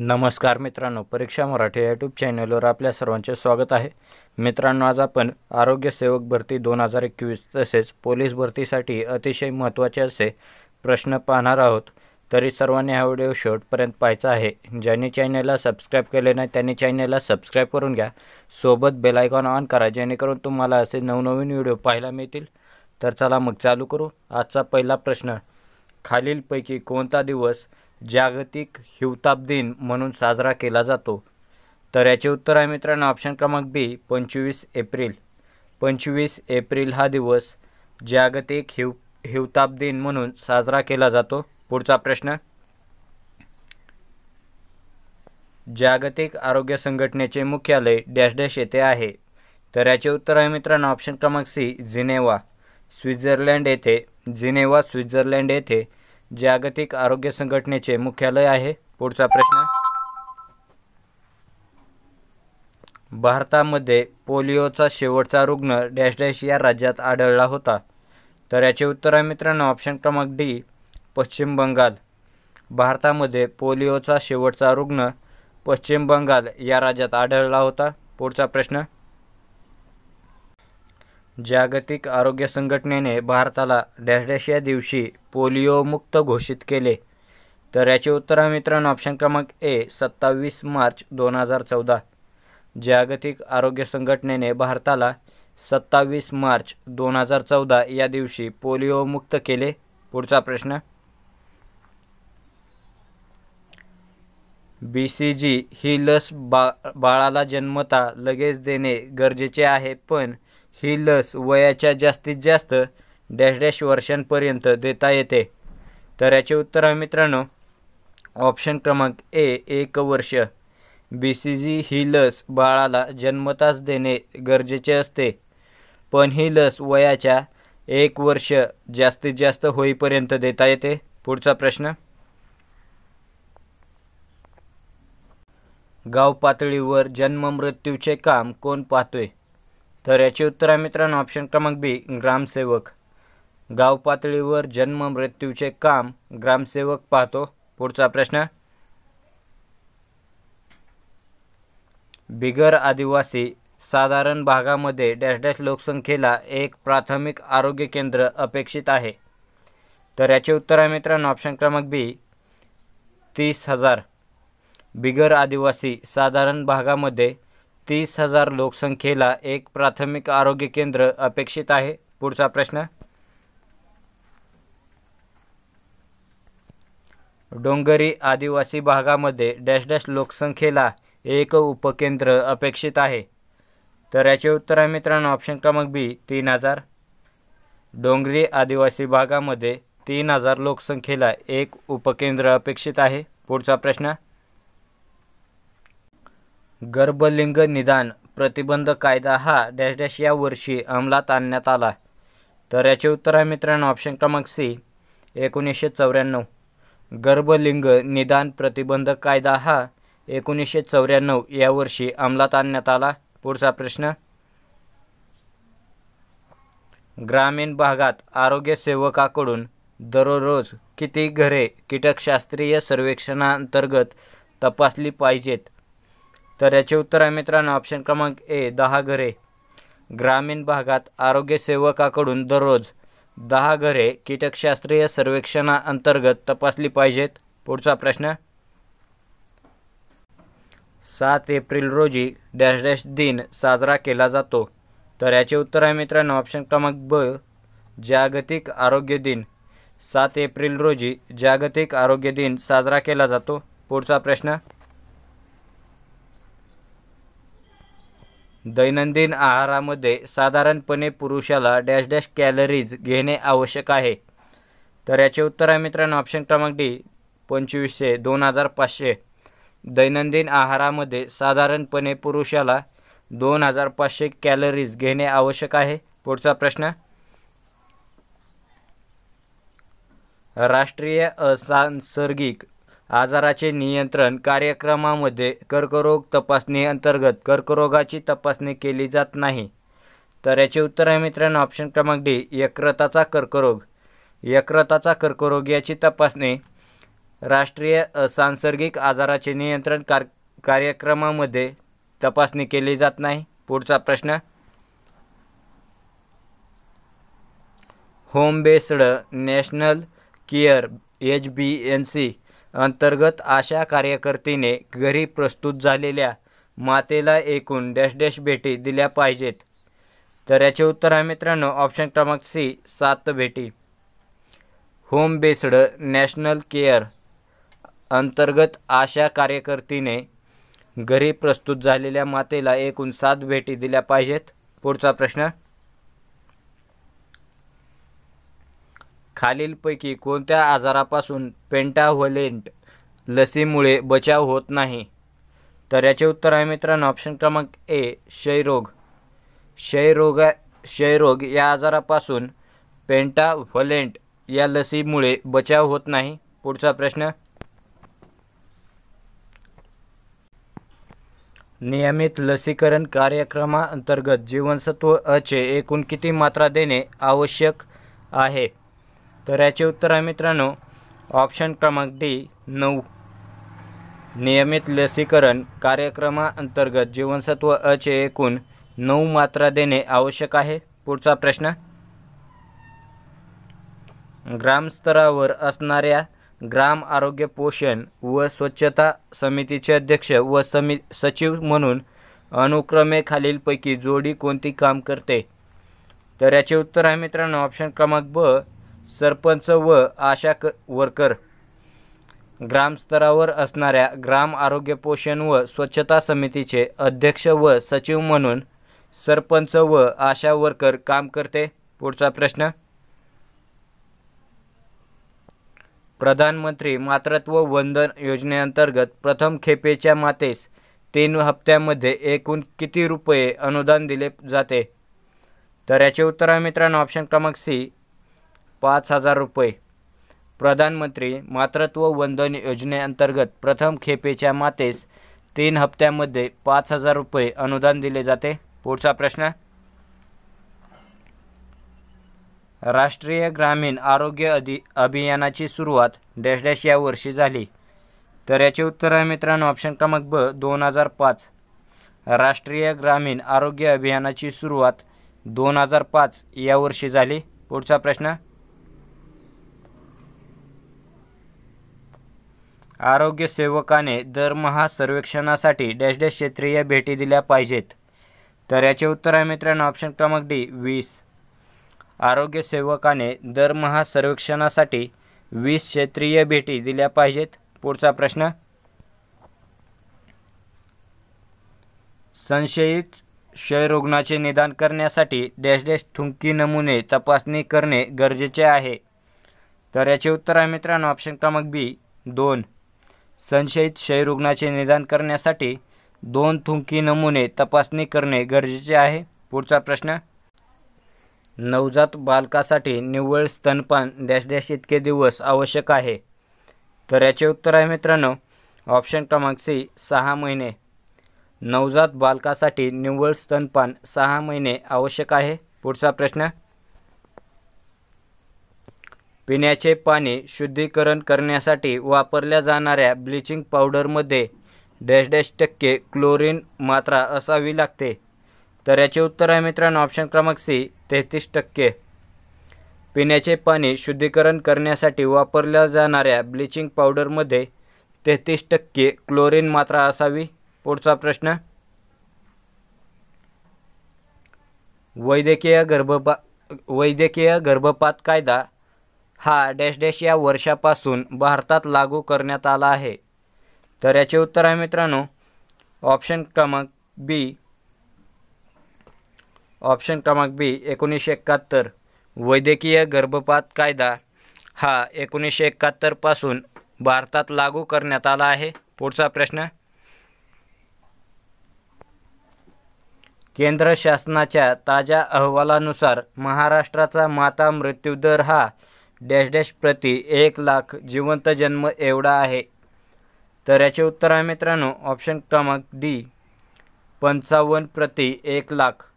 नमस्कार मित्रांनो परीक्षा मराठी यूट्यूब चॅनलवर आपल्या सर्वांचे स्वागत आहे मित्रांनो आज आपण आरोग्यसेवक भरती दोन हजार एकवीस तसेच पोलीस भरतीसाठी अतिशय महत्त्वाचे असे प्रश्न पाहणार आहोत तरी सर्वांनी हा व्हिडिओ शेवटपर्यंत पाहायचा आहे ज्यांनी चॅनलला सबस्क्राईब केले नाही त्यांनी चॅनलला सबस्क्राईब करून घ्या सोबत बेलायकॉन ऑन करा जेणेकरून तुम्हाला असे नवनवीन व्हिडिओ पाहायला मिळतील तर चला मग चालू करू आजचा पहिला प्रश्न खालीलपैकी कोणता दिवस जागतिक हिवताप दिन म्हणून साजरा केला जातो तर याचे उत्तर आहे मित्रांनो ऑप्शन क्रमांक बी पंचवीस एप्रिल पंचवीस एप्रिल हा दिवस जागतिक हिव हिवताप दिन म्हणून साजरा केला जातो पुढचा प्रश्न जागतिक आरोग्य संघटनेचे मुख्यालय डॅश डॅश येथे आहे तर याचे उत्तर आहे मित्रांनो ऑप्शन क्रमांक सी जिनेवा स्वित्झर्लंड येथे जिनेवा स्वित्झर्लंड येथे जागतिक आरोग्य संघटनेचे मुख्यालय आहे पुढचा प्रश्न भारतामध्ये पोलिओचा शेवटचा रुग्ण डॅश डॅश या राज्यात आढळला होता तर याचे उत्तर आहे मित्रांनो ऑप्शन क्रमांक डी पश्चिम बंगाल भारतामध्ये पोलिओचा शेवटचा रुग्ण पश्चिम बंगाल या राज्यात आढळला होता पुढचा प्रश्न जागतिक आरोग्य संघटनेने भारताला डॅश या दिवशी पोलिओमुक्त घोषित केले तर याचे उत्तर आहे मित्रांनो ऑप्शन क्रमांक ए सत्तावीस मार्च दोन हजार चौदा जागतिक आरोग्य संघटनेने भारताला सत्तावीस मार्च दोन हजार चौदा या दिवशी पोलिओमुक्त केले पुढचा प्रश्न बी सी जी ही लस बा बाळाला जन्मता लगेच देणे गरजेचे आहे पण ही लस वयाच्या जास्तीत जास्त डॅश डॅश वर्षांपर्यंत देता येते तर याचे उत्तर आहे मित्रांनो ऑप्शन क्रमांक ए एक वर्ष बी सी जी ही लस बाळाला जन्मताच देणे गरजेचे असते पण ही लस वयाच्या एक वर्ष जास्तीत जास्त होईपर्यंत देता येते पुढचा प्रश्न गाव पातळीवर जन्ममृत्यूचे काम कोण पाहतोय तर याचे उत्तर आहे मित्रांनो ऑप्शन क्रमांक बी ग्रामसेवक गाव पातळीवर जन्म मृत्यूचे काम ग्रामसेवक पाहतो पुढचा प्रश्न बिगर आदिवासी साधारण भागामध्ये डॅश डॅश लोकसंख्येला एक प्राथमिक आरोग्य केंद्र अपेक्षित आहे तर याचे उत्तर आहे मित्रांनो ऑप्शन क्रमांक बी तीस हजार बिगर आदिवासी साधारण भागामध्ये तीस हजार लोकसंख्येला एक प्राथमिक आरोग्य केंद्र अपेक्षित आहे पुढचा प्रश्न डोंगरी आदिवासी भागामध्ये डॅश डॅश लोकसंख्येला एक उपकेंद्र अपेक्षित आहे तर याचे उत्तर आहे मित्रांनो ऑप्शन क्रमांक बी तीन हजार डोंगरी आदिवासी भागामध्ये तीन हजार लोकसंख्येला एक उपकेंद्र अपेक्षित आहे पुढचा प्रश्न गर्भलिंग निदान प्रतिबंध कायदा हा डॅश डॅश या वर्षी अंमलात आणण्यात आला तर याचे उत्तर आहे मित्रांनो ऑप्शन क्रमांक सी एकोणीसशे चौऱ्याण्णव गर्भलिंग निदान प्रतिबंध कायदा हा एकोणीसशे चौऱ्याण्णव या वर्षी अंमलात आणण्यात आला पुढचा प्रश्न ग्रामीण भागात आरोग्य सेवकाकडून दररोज किती घरे कीटकशास्त्रीय सर्वेक्षणाअंतर्गत तपासली पाहिजेत तर याचे उत्तर आहे मित्रांनो ऑप्शन क्रमांक ए दहा घरे ग्रामीण भागात आरोग्य सेवकाकडून दररोज दहा घरे कीटकशास्त्रीय सर्वेक्षणाअंतर्गत तपासली पाहिजेत पुढचा प्रश्न सात एप्रिल रोजी डॅश डॅश दिन साजरा केला जातो तर याचे उत्तर आहे मित्रांनो ऑप्शन क्रमांक ब जागतिक आरोग्य दिन सात एप्रिल रोजी जागतिक आरोग्य दिन साजरा केला जातो पुढचा प्रश्न दैनंदिन आहारामध्ये साधारणपणे पुरुषाला डॅश डॅश कॅलरीज घेणे आवश्यक आहे तर याचे उत्तर आहे मित्रांनो ऑप्शन क्रमांक डी पंचवीसशे दोन हजार पाचशे दैनंदिन आहारामध्ये साधारणपणे पुरुषाला दोन हजार पाचशे कॅलरीज घेणे आवश्यक आहे पुढचा प्रश्न राष्ट्रीय असांसर्गिक आजाराचे नियंत्रण कार्यक्रमामध्ये कर्करोग तपासणी अंतर्गत कर्करोगाची तपासणी केली जात नाही तर याचे उत्तर आहे मित्रांनो ऑप्शन क्रमांक डी यकृताचा कर्करोग यकृताचा कर्करोग याची तपासणी राष्ट्रीय सांसर्गिक आजाराचे नियंत्रण कार कार्यक्रमामध्ये तपासणी केली जात नाही पुढचा प्रश्न home based national care H B N C अंतर्गत आशा कार्यकर्तीने घरी प्रस्तुत झालेल्या मातेला एकूण डॅश डॅश भेटी दिल्या पाहिजेत तर याचे उत्तर आहे मित्रांनो ऑप्शन क्रमांक सी सात भेटी होम बेस्ड नॅशनल केअर अंतर्गत आशा कार्यकर्तीने घरी प्रस्तुत झालेल्या मातेला एकूण सात भेटी दिल्या पाहिजेत पुढचा प्रश्न खालीलपैकी कोणत्या आजारापासून पेंटाव्हलेंट लसीमुळे बचाव होत नाही तर याचे उत्तर आहे मित्रांनो ऑप्शन क्रमांक ए क्षयरोग क्षयरोगा क्षयरोग या आजारापासून पेंटाव्हलेंट या लसीमुळे बचाव होत नाही पुढचा प्रश्न नियमित लसीकरण कार्यक्रमाअंतर्गत जीवनसत्व अचे एकूण किती मात्रा देणे आवश्यक आहे तर याचे उत्तर आहे मित्रांनो ऑप्शन क्रमांक डी नऊ नियमित लसीकरण कार्यक्रमाअंतर्गत जीवनसत्व अचे एकूण नऊ मात्रा देणे आवश्यक आहे पुढचा प्रश्न ग्रामस्तरावर असणाऱ्या ग्राम आरोग्य पोषण व स्वच्छता समितीचे अध्यक्ष व समी सचिव म्हणून अनुक्रमे खालीलपैकी जोडी कोणती काम करते तर याचे उत्तर आहे मित्रांनो ऑप्शन क्रमांक ब सरपंच व आशा क वर्कर ग्रामस्तरावर असणाऱ्या ग्राम आरोग्य पोषण व स्वच्छता समितीचे अध्यक्ष व सचिव म्हणून सरपंच व आशा वर्कर काम करते पुढचा प्रश्न प्रधानमंत्री मातृत्व वंदन योजनेअंतर्गत प्रथम खेपेच्या मातेस तीन हप्त्यामध्ये एकूण किती रुपये अनुदान दिले जाते तर याचे उत्तर आहे मित्रांनो ऑप्शन क्रमांक सी पाच हजार रुपये प्रधानमंत्री मातृत्व वंदन योजनेअंतर्गत प्रथम खेपेच्या मातेस तीन हप्त्यामध्ये पाच हजार रुपये अनुदान दिले जाते पुढचा प्रश्न राष्ट्रीय ग्रामीण आरोग्य अधि अभियानाची सुरुवात डॅश डॅश या वर्षी झाली तर याचे उत्तर आहे मित्रांनो ऑप्शन क्रमांक ब दोन हजार पाच राष्ट्रीय ग्रामीण आरोग्य अभियानाची सुरुवात दोन हजार पाच या वर्षी झाली पुढचा प्रश्न आरोग्य सेवकाने दरमहा सर्वेक्षणासाठी डॅश डॅश क्षेत्रीय भेटी दिल्या पाहिजेत तर याचे उत्तर आहे मित्रांनो ऑप्शन क्रमांक डी वीस आरोग्य सेवकाने दरमहा सर्वेक्षणासाठी वीस क्षेत्रीय भेटी दिल्या पाहिजेत पुढचा प्रश्न संशयित क्षयरुग्णाचे निदान करण्यासाठी डॅश डॅश थुंकी नमुने तपासणी करणे गरजेचे आहे तर याचे उत्तर आहे मित्रांनो ऑप्शन क्रमांक बी दोन संशयित क्षयरुग्णाचे निदान करण्यासाठी दोन थुंकी नमुने तपासणी करणे गरजेचे आहे पुढचा प्रश्न नवजात बालकासाठी निव्वळ स्तनपान डॅश डॅश इतके दिवस आवश्यक आहे तर याचे उत्तर आहे मित्रांनो ऑप्शन क्रमांक सी सहा महिने नवजात बालकासाठी निव्वळ स्तनपान सहा महिने आवश्यक आहे पुढचा प्रश्न पिण्याचे पाणी शुद्धीकरण करण्यासाठी वापरल्या जाणाऱ्या ब्लिचिंग पावडरमध्ये डॅश डॅश टक्के क्लोरीन मात्रा असावी लागते तर याचे उत्तर आहे मित्रांनो ऑप्शन क्रमांक सी तेहतीस टक्के पिण्याचे पाणी शुद्धीकरण करण्यासाठी वापरल्या जाणाऱ्या ब्लिचिंग पावडरमध्ये तेहतीस टक्के क्लोरीन मात्रा असावी पुढचा प्रश्न वैद्यकीय गर्भपा वैद्यकीय गर्भपात कायदा हा डॅश डॅश या वर्षापासून भारतात लागू करण्यात आला आहे तर याचे उत्तर आहे मित्रांनो ऑप्शन क्रमांक बी ऑप्शन क्रमांक बी एकोणीसशे एकाहत्तर वैद्यकीय गर्भपात कायदा हा एकोणीसशे एकाहत्तरपासून भारतात लागू करण्यात आला आहे पुढचा प्रश्न केंद्र शासनाच्या ताज्या अहवालानुसार महाराष्ट्राचा माता मृत्यू दर हा डॅश डॅश प्रति एक लाख जिवंत जन्म एवढा आहे तर याचे उत्तर आहे मित्रांनो ऑप्शन क्रमांक डी पंचावन्न प्रति एक लाख